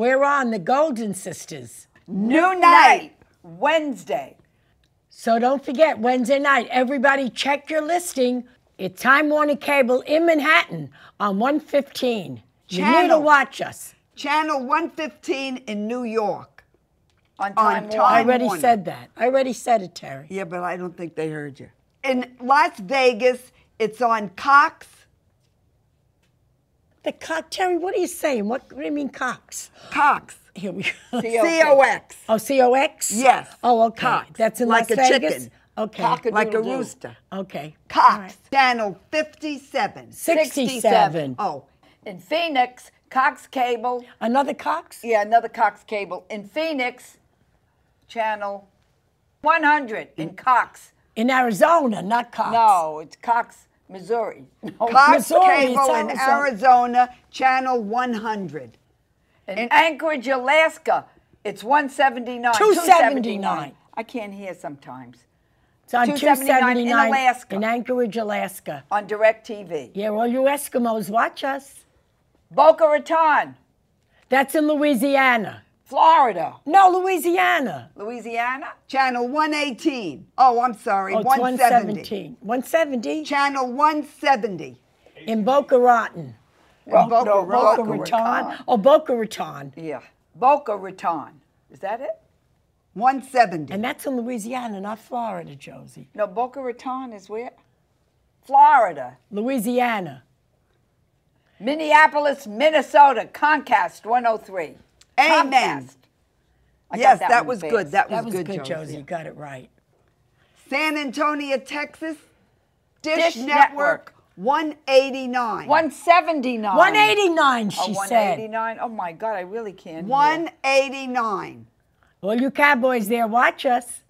We're on the Golden Sisters. New night, Wednesday. So don't forget, Wednesday night, everybody check your listing. It's Time Warner Cable in Manhattan on 115. Channel. You need to watch us. Channel 115 in New York. On Time, on time I already said that. I already said it, Terry. Yeah, but I don't think they heard you. In Las Vegas, it's on Cox the cock, Terry, what are you saying? What, what do you mean cocks? Cocks. Here we go. C-O-X. Oh, C-O-X? Yes. Oh, okay. Cox. That's in like Las Vegas? Like a chicken. Okay. Cock-a-doodle-doo. Like a rooster. Okay. Cox. Right. Channel 57. 67. 67. Oh. In Phoenix, Cox Cable. Another Cox? Yeah, another Cox Cable. In Phoenix, Channel 100 in, in Cox. In Arizona, not Cox. No, it's Cox Missouri. No, Cox Missouri, Cable in Arizona, Channel 100. In, in Anchorage, Alaska, it's 179. 279. 279. I can't hear sometimes. It's on 279, 279 in Alaska. In Anchorage, Alaska. On DirecTV. Yeah, all you Eskimos watch us. Boca Raton. That's in Louisiana. Florida. No, Louisiana. Louisiana? Channel 118. Oh, I'm sorry, oh, 117. 170? Channel 170. In Boca Raton. Bo- oh, Boca, no, Boca Raton. Raton. Oh, Boca Raton. Yeah, Boca Raton. Is that it? 170. And that's in Louisiana, not Florida, Josie. No, Boca Raton is where? Florida. Louisiana. Minneapolis, Minnesota, Comcast 103. Amen. yes, that, that was good. That, that was, was, good, good Josie. You got it right. San Antonio, Texas, Dish, Dish Network. Network. 189. 179. 189, she oh, 189. said. Oh, my God, I really can't. 189. Hear. Well, you cowboys there, watch us.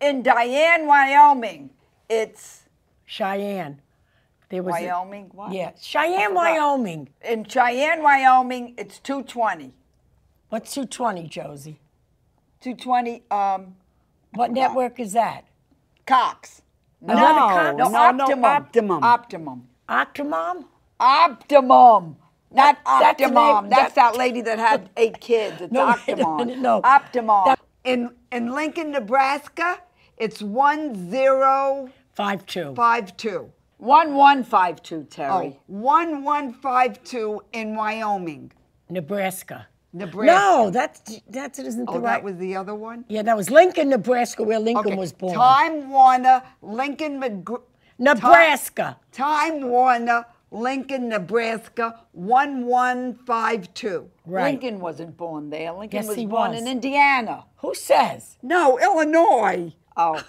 In Diane, Wyoming, it's. Cheyenne. There was Wyoming? A, what? Yeah, Cheyenne, Wyoming. In Cheyenne, Wyoming, it's 220. What's 220, Josie? 220, um... What uh, network is that? Cox. No, no, no, no, No, Optimum. Optimum. Optimum? Optimum. Not that, Optimum. That's, name, that's that, that lady that had eight kids. It's no, Optimum. No. Optimum. That, in, in Lincoln, Nebraska, it's 1052. five two. Five two. One 1152, Terry. Oh, 1152 in Wyoming. Nebraska. Nebraska. No, that's that isn't the oh, that was the other one. Yeah, that was Lincoln, Nebraska, where Lincoln okay. was born. Time Warner, Lincoln, Nebraska. Time, Time Warner, Lincoln, Nebraska, one one five two. Lincoln wasn't born there. Lincoln yes, was he born was. in Indiana. Who says? No, Illinois. Oh.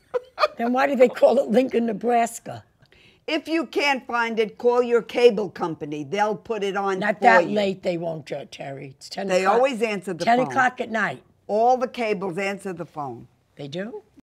then why do they call it Lincoln, Nebraska? If you can't find it, call your cable company. They'll put it on. Not that you. late, they won't, Terry. It's ten. They o'clock. always answer the 10 phone. Ten o'clock at night. All the cables answer the phone. They do.